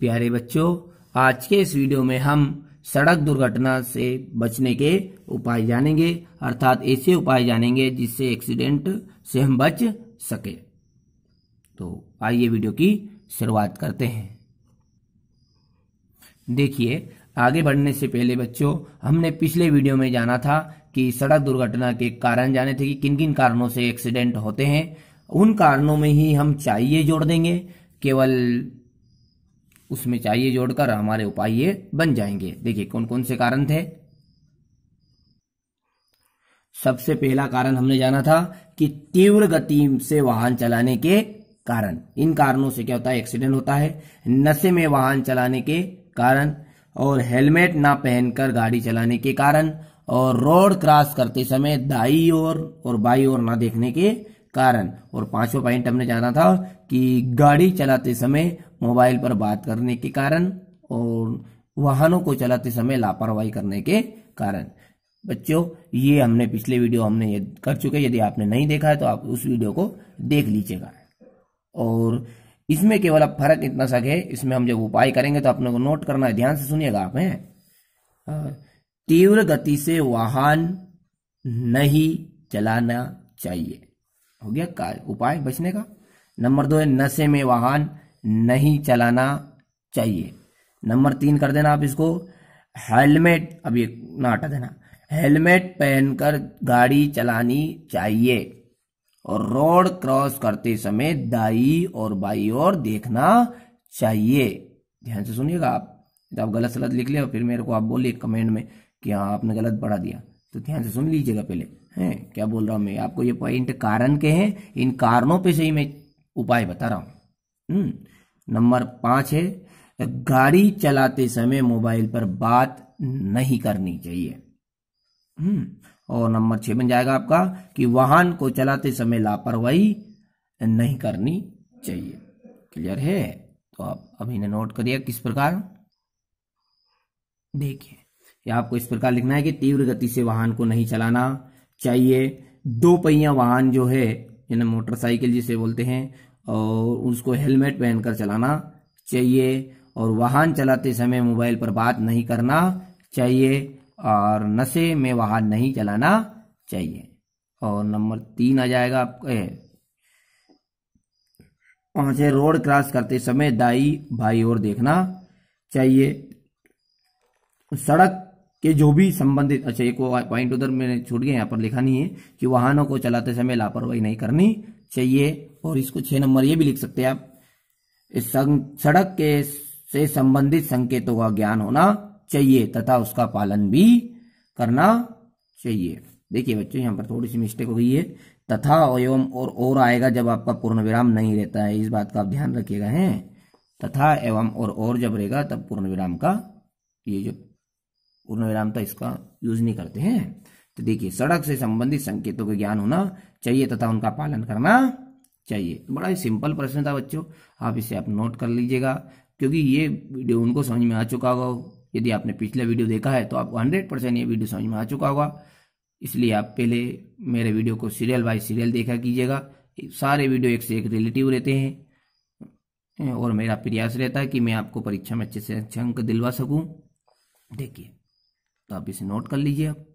प्यारे बच्चों आज के इस वीडियो में हम सड़क दुर्घटना से बचने के उपाय जानेंगे अर्थात ऐसे उपाय जानेंगे जिससे एक्सीडेंट से हम बच सके तो आइए वीडियो की शुरुआत करते हैं देखिए आगे बढ़ने से पहले बच्चों हमने पिछले वीडियो में जाना था कि सड़क दुर्घटना के कारण जाने थे कि किन किन कारणों से एक्सीडेंट होते हैं उन कारणों में ही हम चाहिए जोड़ देंगे केवल उसमें चाहिए जोड़कर हमारे उपाय ये बन जाएंगे देखिए कौन कौन से कारण थे सबसे पहला कारण हमने जाना था कि तीव्र गति से वाहन चलाने के कारण इन कारणों से क्या होता है एक्सीडेंट होता है नशे में वाहन चलाने के कारण और हेलमेट ना पहनकर गाड़ी चलाने के कारण और रोड क्रॉस करते समय दाई ओर और बाई ओर ना देखने के कारण और पांचवा पॉइंट हमने जाना था कि गाड़ी चलाते समय मोबाइल पर बात करने के कारण और वाहनों को चलाते समय लापरवाही करने के कारण बच्चों ये हमने पिछले वीडियो हमने ये कर चुके यदि आपने नहीं देखा है तो आप उस वीडियो को देख लीजिएगा और इसमें केवल अब फर्क इतना सा है इसमें हम जब उपाय करेंगे तो आपने को नोट करना है ध्यान से सुनिएगा आप हैं तीव्र गति से वाहन नहीं चलाना चाहिए हो गया उपाय बचने का नंबर दो है नशे में वाहन नहीं चलाना चाहिए नंबर तीन कर देना आप इसको हेलमेट अब ये ना हटा देना हेलमेट पहनकर गाड़ी चलानी चाहिए और रोड क्रॉस करते समय दाई और बाई और देखना चाहिए ध्यान से सुनिएगा आप आप गलत सलत लिख लिया फिर मेरे को आप बोलिए कमेंट में कि हाँ आपने गलत पढ़ा दिया तो ध्यान से सुन लीजिएगा पहले हैं क्या बोल रहा हूं मैं आपको ये पॉइंट कारण के हैं इन कारणों पे से ही मैं उपाय बता रहा हूँ हम्म, नंबर पांच है गाड़ी चलाते समय मोबाइल पर बात नहीं करनी चाहिए हम्म, और नंबर छह बन जाएगा आपका कि वाहन को चलाते समय लापरवाही नहीं करनी चाहिए क्लियर है तो आप अभी ने नोट करिए किस प्रकार देखिए या आपको इस प्रकार लिखना है कि तीव्र गति से वाहन को नहीं चलाना चाहिए दो पहिया वाहन जो है जिन्हें मोटरसाइकिल जिसे बोलते हैं और उसको हेलमेट पहनकर चलाना चाहिए और वाहन चलाते समय मोबाइल पर बात नहीं करना चाहिए और नशे में वाहन नहीं चलाना चाहिए और नंबर तीन आ जाएगा आपका वहां से रोड क्रॉस करते समय दाई भाई और देखना चाहिए सड़क के जो भी संबंधित अच्छा एक पॉइंट उधर मैंने छूट गया यहाँ पर लिखा नहीं है कि वाहनों को चलाते समय लापरवाही नहीं करनी चाहिए और इसको छह नंबर ये भी लिख सकते हैं आप इस सड़क के से संबंधित संकेतों का ज्ञान होना चाहिए तथा उसका पालन भी करना चाहिए देखिए बच्चों यहाँ पर थोड़ी सी मिस्टेक हो गई है तथा एवं और और आएगा जब आपका पूर्ण विराम नहीं रहता है इस बात का आप ध्यान रखिएगा है तथा एवं और और जब रहेगा तब पूर्ण विराम का ये जो पूर्ण विराम था इसका यूज नहीं करते हैं तो देखिए सड़क से संबंधित संकेतों का ज्ञान होना चाहिए तथा उनका पालन करना चाहिए तो बड़ा ही सिंपल प्रश्न था बच्चों आप इसे आप नोट कर लीजिएगा क्योंकि ये वीडियो उनको समझ में आ चुका होगा यदि आपने पिछला वीडियो देखा है तो आपको हंड्रेड परसेंट ये वीडियो समझ में आ चुका होगा इसलिए आप पहले मेरे वीडियो को सीरियल बाय सीरियल देखा कीजिएगा सारे वीडियो एक से एक रिलेटिव रहते हैं और मेरा प्रयास रहता है कि मैं आपको परीक्षा में अच्छे से अच्छे अंक दिलवा सकूँ देखिए तो आप इसे नोट कर लीजिए आप